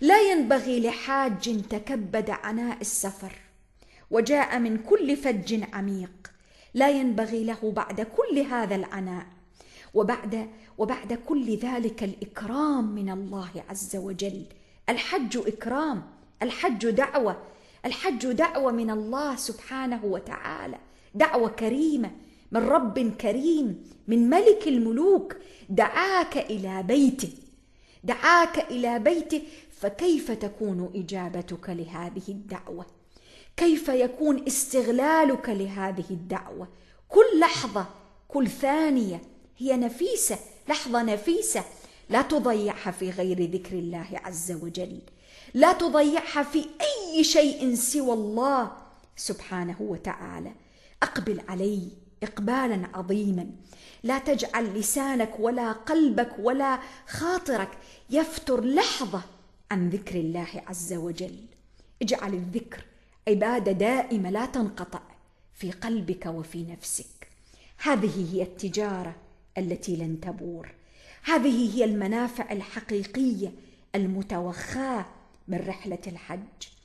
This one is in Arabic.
لا ينبغي لحاج تكبد عناء السفر وجاء من كل فج عميق لا ينبغي له بعد كل هذا العناء وبعد وبعد كل ذلك الاكرام من الله عز وجل الحج اكرام الحج دعوه الحج دعوه من الله سبحانه وتعالى دعوه كريمه من رب كريم من ملك الملوك دعاك الى بيته دعاك الى بيته فكيف تكون اجابتك لهذه الدعوه كيف يكون استغلالك لهذه الدعوه كل لحظه كل ثانيه هي نفيسه لحظه نفيسه لا تضيعها في غير ذكر الله عز وجل لا تضيعها في اي شيء سوى الله سبحانه وتعالى اقبل علي اقبالا عظيما لا تجعل لسانك ولا قلبك ولا خاطرك يفتر لحظه عن ذكر الله عز وجل اجعل الذكر عباده دائمه لا تنقطع في قلبك وفي نفسك هذه هي التجاره التي لن تبور هذه هي المنافع الحقيقيه المتوخاه من رحله الحج